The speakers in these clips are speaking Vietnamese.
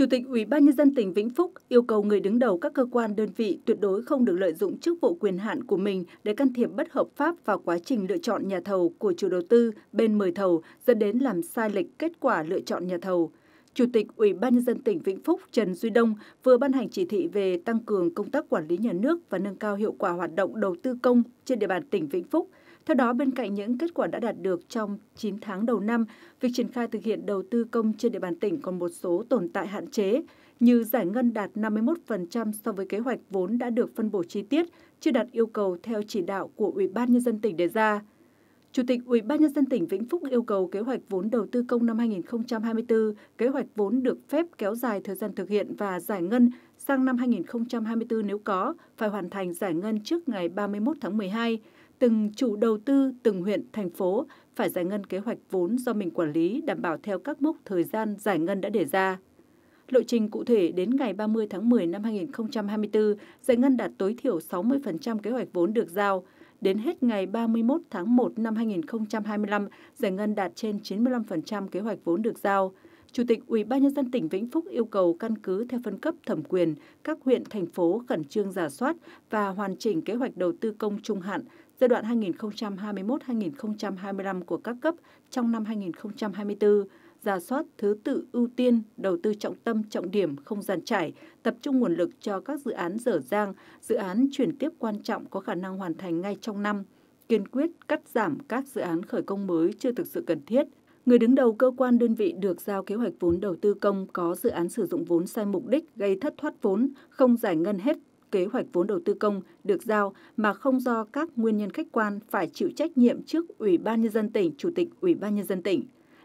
Chủ tịch Ủy ban nhân dân tỉnh Vĩnh Phúc yêu cầu người đứng đầu các cơ quan đơn vị tuyệt đối không được lợi dụng chức vụ quyền hạn của mình để can thiệp bất hợp pháp vào quá trình lựa chọn nhà thầu của chủ đầu tư bên mời thầu dẫn đến làm sai lệch kết quả lựa chọn nhà thầu. Chủ tịch Ủy ban nhân dân tỉnh Vĩnh Phúc Trần Duy Đông vừa ban hành chỉ thị về tăng cường công tác quản lý nhà nước và nâng cao hiệu quả hoạt động đầu tư công trên địa bàn tỉnh Vĩnh Phúc – theo đó, bên cạnh những kết quả đã đạt được trong 9 tháng đầu năm, việc triển khai thực hiện đầu tư công trên địa bàn tỉnh còn một số tồn tại hạn chế, như giải ngân đạt 51% so với kế hoạch vốn đã được phân bổ chi tiết, chưa đạt yêu cầu theo chỉ đạo của Ủy ban nhân dân tỉnh đề ra. Chủ tịch Ủy ban nhân dân tỉnh Vĩnh Phúc yêu cầu kế hoạch vốn đầu tư công năm 2024, kế hoạch vốn được phép kéo dài thời gian thực hiện và giải ngân sang năm 2024 nếu có, phải hoàn thành giải ngân trước ngày 31 tháng 12 từng chủ đầu tư, từng huyện, thành phố phải giải ngân kế hoạch vốn do mình quản lý đảm bảo theo các mốc thời gian giải ngân đã đề ra. Lộ trình cụ thể đến ngày 30 tháng 10 năm 2024, giải ngân đạt tối thiểu 60% kế hoạch vốn được giao. Đến hết ngày 31 tháng 1 năm 2025, giải ngân đạt trên 95% kế hoạch vốn được giao. Chủ tịch Ủy ban nhân dân tỉnh Vĩnh Phúc yêu cầu căn cứ theo phân cấp thẩm quyền, các huyện thành phố khẩn trương giả soát và hoàn chỉnh kế hoạch đầu tư công trung hạn giai đoạn 2021-2025 của các cấp trong năm 2024, giả soát thứ tự ưu tiên, đầu tư trọng tâm, trọng điểm, không gian trải, tập trung nguồn lực cho các dự án dở dang, dự án chuyển tiếp quan trọng có khả năng hoàn thành ngay trong năm, kiên quyết cắt giảm các dự án khởi công mới chưa thực sự cần thiết. Người đứng đầu cơ quan đơn vị được giao kế hoạch vốn đầu tư công có dự án sử dụng vốn sai mục đích gây thất thoát vốn, không giải ngân hết kế hoạch vốn đầu tư công được giao mà không do các nguyên nhân khách quan phải chịu trách nhiệm trước Ủy ban nhân dân tỉnh, Chủ tịch Ủy ban nhân dân tỉnh.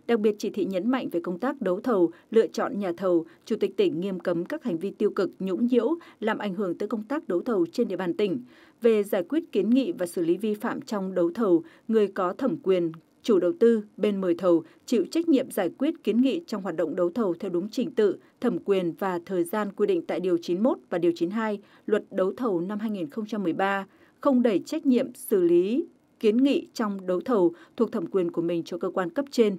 Đặc biệt chỉ thị nhấn mạnh về công tác đấu thầu, lựa chọn nhà thầu, Chủ tịch tỉnh nghiêm cấm các hành vi tiêu cực, nhũng nhiễu làm ảnh hưởng tới công tác đấu thầu trên địa bàn tỉnh. Về giải quyết kiến nghị và xử lý vi phạm trong đấu thầu, người có thẩm quyền chủ đầu tư, bên mời thầu chịu trách nhiệm giải quyết kiến nghị trong hoạt động đấu thầu theo đúng trình tự, thẩm quyền và thời gian quy định tại Điều 91 và Điều 92 Luật Đấu thầu năm 2013, không đẩy trách nhiệm xử lý kiến nghị trong đấu thầu thuộc thẩm quyền của mình cho cơ quan cấp trên.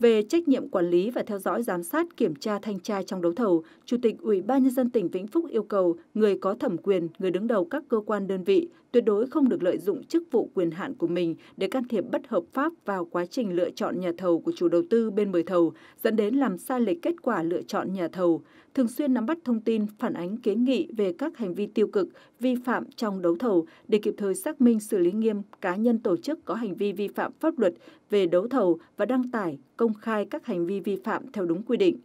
Về trách nhiệm quản lý và theo dõi giám sát kiểm tra thanh tra trong đấu thầu, Chủ tịch Ủy ban nhân dân tỉnh Vĩnh Phúc yêu cầu người có thẩm quyền, người đứng đầu các cơ quan đơn vị tuyệt đối không được lợi dụng chức vụ quyền hạn của mình để can thiệp bất hợp pháp vào quá trình lựa chọn nhà thầu của chủ đầu tư bên mời thầu, dẫn đến làm sai lệch kết quả lựa chọn nhà thầu, thường xuyên nắm bắt thông tin, phản ánh kiến nghị về các hành vi tiêu cực, vi phạm trong đấu thầu để kịp thời xác minh xử lý nghiêm cá nhân tổ chức có hành vi vi phạm pháp luật về đấu thầu và đăng tải công khai các hành vi vi phạm theo đúng quy định.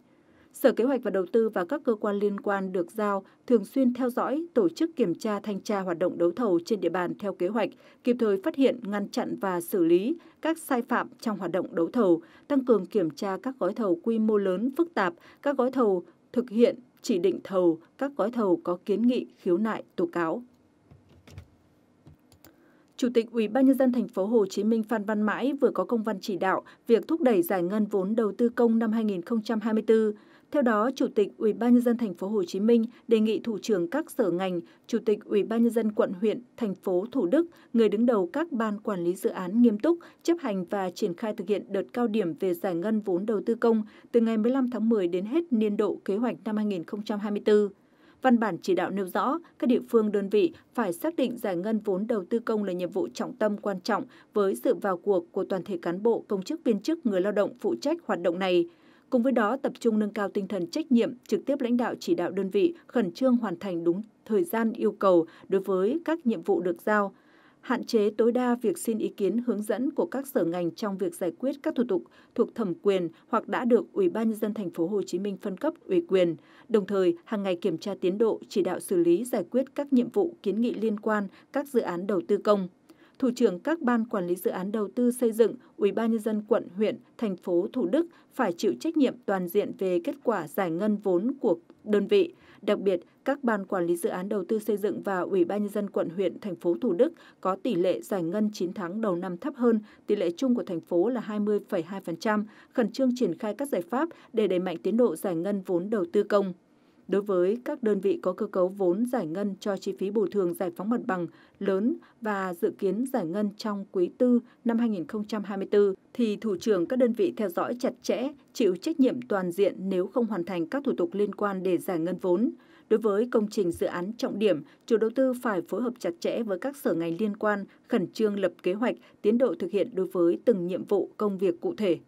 Sở Kế hoạch và Đầu tư và các cơ quan liên quan được giao thường xuyên theo dõi, tổ chức kiểm tra thanh tra hoạt động đấu thầu trên địa bàn theo kế hoạch, kịp thời phát hiện, ngăn chặn và xử lý các sai phạm trong hoạt động đấu thầu, tăng cường kiểm tra các gói thầu quy mô lớn phức tạp, các gói thầu thực hiện chỉ định thầu, các gói thầu có kiến nghị, khiếu nại, tố cáo. Chủ tịch Ủy ban nhân dân thành phố Hồ Chí Minh Phan Văn Mãi vừa có công văn chỉ đạo việc thúc đẩy giải ngân vốn đầu tư công năm 2024. Theo đó, Chủ tịch Ủy ban Nhân dân thành phố Hồ Chí Minh đề nghị thủ trưởng các sở ngành, Chủ tịch Ủy ban Nhân dân quận huyện, thành phố Thủ Đức, người đứng đầu các ban quản lý dự án nghiêm túc chấp hành và triển khai thực hiện đợt cao điểm về giải ngân vốn đầu tư công từ ngày 15 tháng 10 đến hết niên độ kế hoạch năm 2024. Văn bản chỉ đạo nêu rõ, các địa phương đơn vị phải xác định giải ngân vốn đầu tư công là nhiệm vụ trọng tâm quan trọng với sự vào cuộc của toàn thể cán bộ, công chức viên chức, người lao động phụ trách hoạt động này. Cùng với đó, tập trung nâng cao tinh thần trách nhiệm, trực tiếp lãnh đạo chỉ đạo đơn vị khẩn trương hoàn thành đúng thời gian yêu cầu đối với các nhiệm vụ được giao, hạn chế tối đa việc xin ý kiến hướng dẫn của các sở ngành trong việc giải quyết các thủ tục thuộc thẩm quyền hoặc đã được Ủy ban nhân dân thành phố Hồ Chí Minh phân cấp ủy quyền, đồng thời hàng ngày kiểm tra tiến độ, chỉ đạo xử lý giải quyết các nhiệm vụ kiến nghị liên quan các dự án đầu tư công thủ trưởng các ban quản lý dự án đầu tư xây dựng, Ủy ban nhân dân quận, huyện, thành phố Thủ Đức phải chịu trách nhiệm toàn diện về kết quả giải ngân vốn của đơn vị. Đặc biệt, các ban quản lý dự án đầu tư xây dựng và Ủy ban nhân dân quận, huyện, thành phố Thủ Đức có tỷ lệ giải ngân 9 tháng đầu năm thấp hơn, tỷ lệ chung của thành phố là 20,2%, khẩn trương triển khai các giải pháp để đẩy mạnh tiến độ giải ngân vốn đầu tư công đối với các đơn vị có cơ cấu vốn giải ngân cho chi phí bồi thường giải phóng mặt bằng lớn và dự kiến giải ngân trong quý tư năm 2024 thì thủ trưởng các đơn vị theo dõi chặt chẽ, chịu trách nhiệm toàn diện nếu không hoàn thành các thủ tục liên quan để giải ngân vốn. Đối với công trình dự án trọng điểm, chủ đầu tư phải phối hợp chặt chẽ với các sở ngành liên quan, khẩn trương lập kế hoạch, tiến độ thực hiện đối với từng nhiệm vụ công việc cụ thể.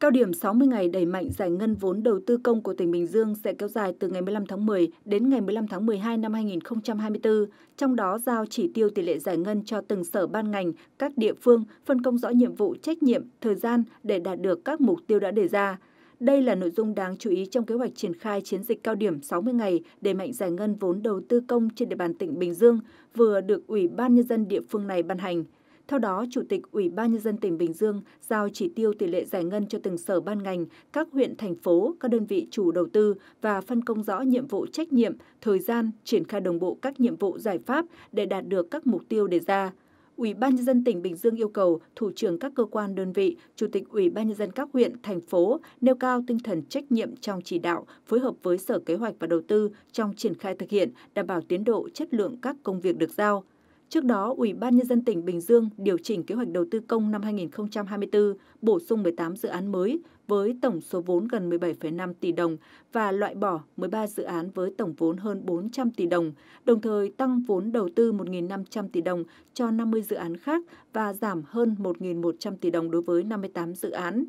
Cao điểm 60 ngày đẩy mạnh giải ngân vốn đầu tư công của tỉnh Bình Dương sẽ kéo dài từ ngày 15 tháng 10 đến ngày 15 tháng 12 năm 2024, trong đó giao chỉ tiêu tỷ lệ giải ngân cho từng sở ban ngành, các địa phương phân công rõ nhiệm vụ, trách nhiệm, thời gian để đạt được các mục tiêu đã đề ra. Đây là nội dung đáng chú ý trong kế hoạch triển khai chiến dịch cao điểm 60 ngày đẩy mạnh giải ngân vốn đầu tư công trên địa bàn tỉnh Bình Dương vừa được Ủy ban Nhân dân địa phương này ban hành – theo đó, Chủ tịch Ủy ban Nhân dân tỉnh Bình Dương giao chỉ tiêu tỷ lệ giải ngân cho từng sở ban ngành, các huyện, thành phố, các đơn vị chủ đầu tư và phân công rõ nhiệm vụ trách nhiệm, thời gian, triển khai đồng bộ các nhiệm vụ giải pháp để đạt được các mục tiêu đề ra. Ủy ban nhân dân tỉnh Bình Dương yêu cầu thủ trưởng các cơ quan đơn vị, chủ tịch Ủy ban nhân dân các huyện, thành phố nêu cao tinh thần trách nhiệm trong chỉ đạo, phối hợp với Sở Kế hoạch và Đầu tư trong triển khai thực hiện, đảm bảo tiến độ, chất lượng các công việc được giao. Trước đó, Ủy ban Nhân dân tỉnh Bình Dương điều chỉnh kế hoạch đầu tư công năm 2024, bổ sung 18 dự án mới với tổng số vốn gần 17,5 tỷ đồng và loại bỏ 13 dự án với tổng vốn hơn 400 tỷ đồng, đồng thời tăng vốn đầu tư 1.500 tỷ đồng cho 50 dự án khác và giảm hơn 1.100 tỷ đồng đối với 58 dự án.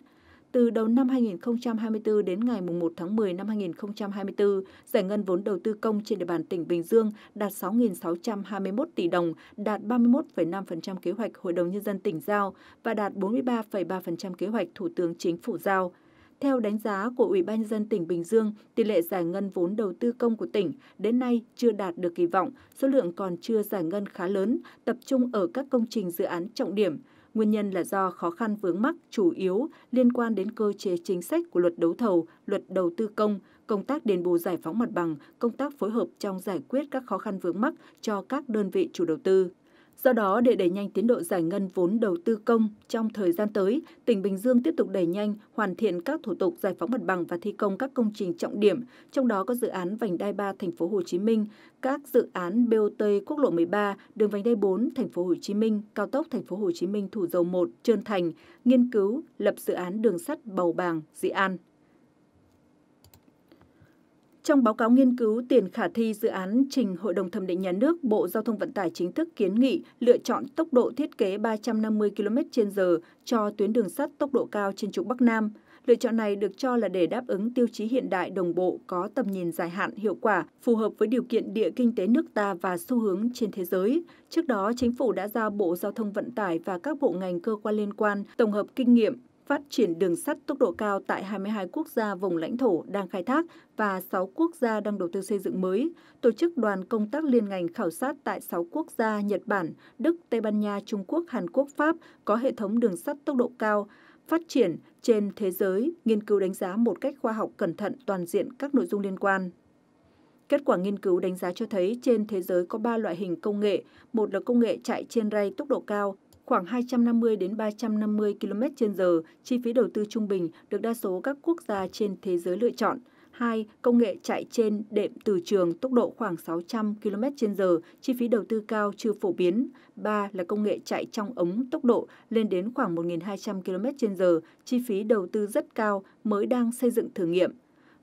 Từ đầu năm 2024 đến ngày 1 tháng 10 năm 2024, giải ngân vốn đầu tư công trên địa bàn tỉnh Bình Dương đạt 6.621 tỷ đồng, đạt 31,5% kế hoạch Hội đồng Nhân dân tỉnh giao và đạt 43,3% kế hoạch Thủ tướng Chính phủ giao. Theo đánh giá của Ủy ban nhân dân tỉnh Bình Dương, tỷ lệ giải ngân vốn đầu tư công của tỉnh đến nay chưa đạt được kỳ vọng, số lượng còn chưa giải ngân khá lớn, tập trung ở các công trình dự án trọng điểm. Nguyên nhân là do khó khăn vướng mắc chủ yếu liên quan đến cơ chế chính sách của luật đấu thầu, luật đầu tư công, công tác đền bù giải phóng mặt bằng, công tác phối hợp trong giải quyết các khó khăn vướng mắc cho các đơn vị chủ đầu tư. Do đó, để đẩy nhanh tiến độ giải ngân vốn đầu tư công trong thời gian tới, tỉnh Bình Dương tiếp tục đẩy nhanh, hoàn thiện các thủ tục giải phóng mặt bằng và thi công các công trình trọng điểm, trong đó có dự án vành đai 3 thành phố Hồ Chí Minh, các dự án BOT quốc lộ 13, đường vành đai 4 thành phố Hồ Chí Minh, cao tốc thành phố Hồ Chí Minh Thủ Dầu 1, Trơn Thành, nghiên cứu lập dự án đường sắt Bầu Bàng, Dị An. Trong báo cáo nghiên cứu tiền khả thi dự án trình Hội đồng thẩm định nhà nước, Bộ Giao thông Vận tải chính thức kiến nghị lựa chọn tốc độ thiết kế 350 km/h cho tuyến đường sắt tốc độ cao trên trục Bắc Nam. Lựa chọn này được cho là để đáp ứng tiêu chí hiện đại đồng bộ có tầm nhìn dài hạn hiệu quả, phù hợp với điều kiện địa kinh tế nước ta và xu hướng trên thế giới. Trước đó, chính phủ đã giao Bộ Giao thông Vận tải và các bộ ngành cơ quan liên quan tổng hợp kinh nghiệm, phát triển đường sắt tốc độ cao tại 22 quốc gia vùng lãnh thổ đang khai thác và 6 quốc gia đang đầu tư xây dựng mới, tổ chức đoàn công tác liên ngành khảo sát tại 6 quốc gia Nhật Bản, Đức, Tây Ban Nha, Trung Quốc, Hàn Quốc, Pháp có hệ thống đường sắt tốc độ cao phát triển trên thế giới, nghiên cứu đánh giá một cách khoa học cẩn thận toàn diện các nội dung liên quan. Kết quả nghiên cứu đánh giá cho thấy trên thế giới có 3 loại hình công nghệ, một là công nghệ chạy trên ray tốc độ cao, khoảng 250 đến 350 km/h, chi phí đầu tư trung bình được đa số các quốc gia trên thế giới lựa chọn. 2. Công nghệ chạy trên đệm từ trường tốc độ khoảng 600 km/h, chi phí đầu tư cao chưa phổ biến. 3. Là công nghệ chạy trong ống tốc độ lên đến khoảng 1.200 km/h, chi phí đầu tư rất cao mới đang xây dựng thử nghiệm.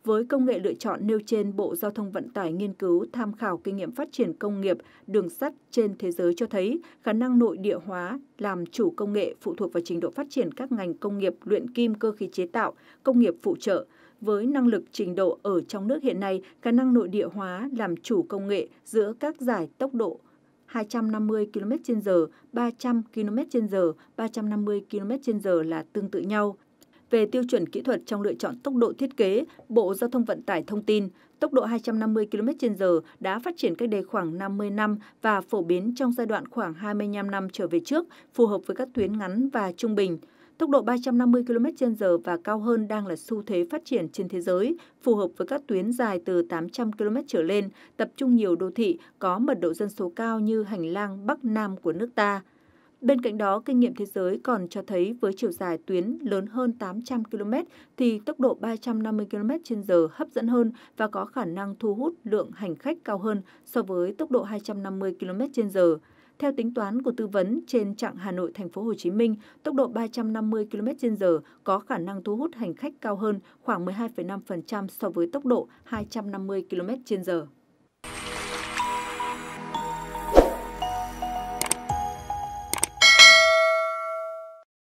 Với công nghệ lựa chọn nêu trên, Bộ Giao thông Vận tải nghiên cứu tham khảo kinh nghiệm phát triển công nghiệp đường sắt trên thế giới cho thấy khả năng nội địa hóa làm chủ công nghệ phụ thuộc vào trình độ phát triển các ngành công nghiệp luyện kim cơ khí chế tạo, công nghiệp phụ trợ. Với năng lực trình độ ở trong nước hiện nay, khả năng nội địa hóa làm chủ công nghệ giữa các giải tốc độ 250 km/h, 300 km/h, 350 km/h là tương tự nhau về tiêu chuẩn kỹ thuật trong lựa chọn tốc độ thiết kế, Bộ Giao thông Vận tải thông tin, tốc độ 250 km/h đã phát triển cách đây khoảng 50 năm và phổ biến trong giai đoạn khoảng 25 năm trở về trước, phù hợp với các tuyến ngắn và trung bình. Tốc độ 350 km/h và cao hơn đang là xu thế phát triển trên thế giới, phù hợp với các tuyến dài từ 800 km trở lên, tập trung nhiều đô thị có mật độ dân số cao như hành lang Bắc Nam của nước ta. Bên cạnh đó, kinh nghiệm thế giới còn cho thấy với chiều dài tuyến lớn hơn 800 km thì tốc độ 350 km h hấp dẫn hơn và có khả năng thu hút lượng hành khách cao hơn so với tốc độ 250 km h theo tính toán của tư vấn trên chặng Hà Nội Thành phố Hồ Chí Minh, tốc độ 350 km/h có khả năng thu hút hành khách cao hơn khoảng 12,5% so với tốc độ 250 km/h.